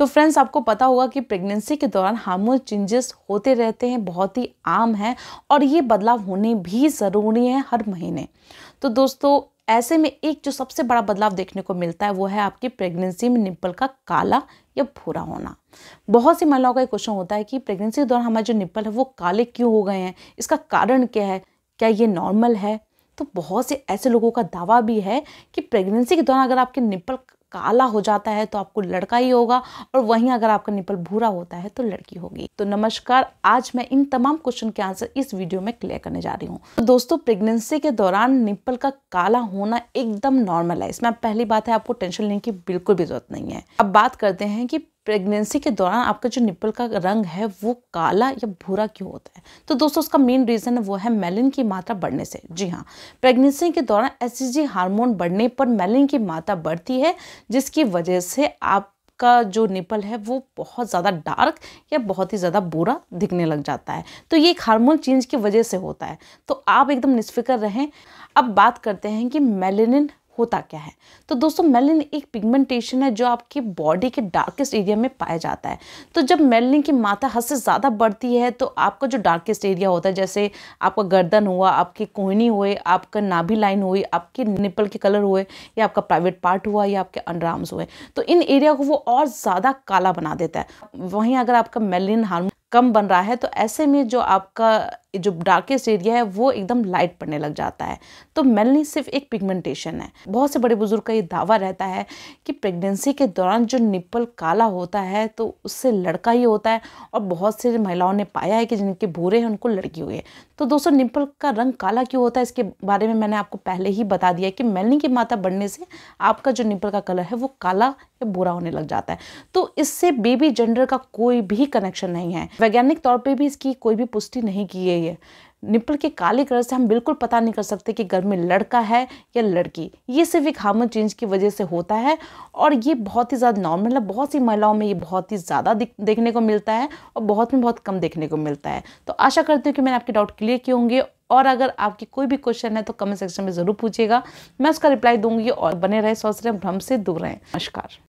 तो फ्रेंड्स आपको पता होगा कि प्रेगनेंसी के दौरान हार्मोन चेंजेस होते रहते हैं बहुत ही आम है और ये बदलाव होने भी ज़रूरी है हर महीने तो दोस्तों ऐसे में एक जो सबसे बड़ा बदलाव देखने को मिलता है वो है आपकी प्रेगनेंसी में निप्पल का काला या भूरा होना बहुत सी महिलाओं का एक क्वेश्चन होता है कि प्रेगनेंसी के दौरान हमारे जो निप्पल है वो काले क्यों हो गए हैं इसका कारण क्या है क्या ये नॉर्मल है तो बहुत से ऐसे लोगों का दावा भी है कि प्रेगनेंसी के दौरान अगर आपके निप्पल काला हो जाता है तो आपको लड़का ही होगा और वहीं अगर आपका निपल भूरा होता है तो लड़की होगी तो नमस्कार आज मैं इन तमाम क्वेश्चन के आंसर इस वीडियो में क्लियर करने जा रही हूँ तो दोस्तों प्रेगनेंसी के दौरान निपल का काला होना एकदम नॉर्मल है इसमें पहली बात है आपको टेंशन लेने की बिल्कुल भी जरूरत नहीं है अब बात करते हैं कि प्रेगनेंसी के दौरान आपका जो निप्पल का रंग है वो काला या भूरा क्यों होता है तो दोस्तों उसका मेन रीज़न वो है मेलिन की मात्रा बढ़ने से जी हाँ प्रेगनेंसी के दौरान एस हार्मोन बढ़ने पर मेलिन की मात्रा बढ़ती है जिसकी वजह से आप का जो निपल है वो बहुत ज़्यादा डार्क या बहुत ही ज़्यादा बुरा दिखने लग जाता है तो ये एक हार्मोन चेंज की वजह से होता है तो आप एकदम निष्फिक्र रहें अब बात करते हैं कि मेलिन होता क्या है तो दोस्तों मेलिन एक पिगमेंटेशन है जो आपके बॉडी के डार्केस्ट एरिया में पाया जाता है तो जब मेलिन की मात्रा हद से ज़्यादा बढ़ती है तो आपका जो डार्केस्ट एरिया होता है जैसे आपका गर्दन हुआ आपकी कोहनी हुए आपका नाभी लाइन हुई आपके निपल के कलर हुए या आपका प्राइवेट पार्ट हुआ या आपके अंडरआर्म्स हुए तो इन एरिया को वो और ज़्यादा काला बना देता है वहीं अगर आपका मेलिन हार्मोन कम बन रहा है तो ऐसे में जो आपका जो डार्केस्ट एरिया है वो एकदम लाइट पड़ने लग जाता है तो मेलनी सिर्फ एक पिगमेंटेशन है बहुत से बड़े बुजुर्ग का ये दावा रहता है कि प्रेगनेंसी के दौरान जो निप्पल काला होता है तो उससे लड़का ही होता है और बहुत से महिलाओं ने पाया है कि जिनके भूरे हैं उनको लड़की हुई है तो दोस्तों निप्पल का रंग काला क्यों होता है इसके बारे में मैंने आपको पहले ही बता दिया कि मेलनी की माता बढ़ने से आपका जो निप्पल का कलर है वो काला या बुरा होने लग जाता है तो इससे बेबी जेंडर का कोई भी कनेक्शन नहीं है वैज्ञानिक तौर पर भी इसकी कोई भी पुष्टि नहीं की है गई है निपल के काले कलर से हम बिल्कुल पता नहीं कर सकते कि घर में लड़का है या लड़की ये सिर्फ एक हार्मोन चेंज की वजह से होता है और ये बहुत ही ज़्यादा नॉर्मल है बहुत सी महिलाओं में ये बहुत ही ज़्यादा देखने को मिलता है और बहुत में बहुत कम देखने को मिलता है तो आशा करती हूँ कि मैंने आपके डाउट क्लियर किए होंगे और अगर आपकी कोई भी क्वेश्चन है तो कमेंट सेक्शन में ज़रूर पूछिएगा मैं उसका रिप्लाई दूंगी और बने रहे स्वस्थ रहें भ्रम से दूर रहें नमस्कार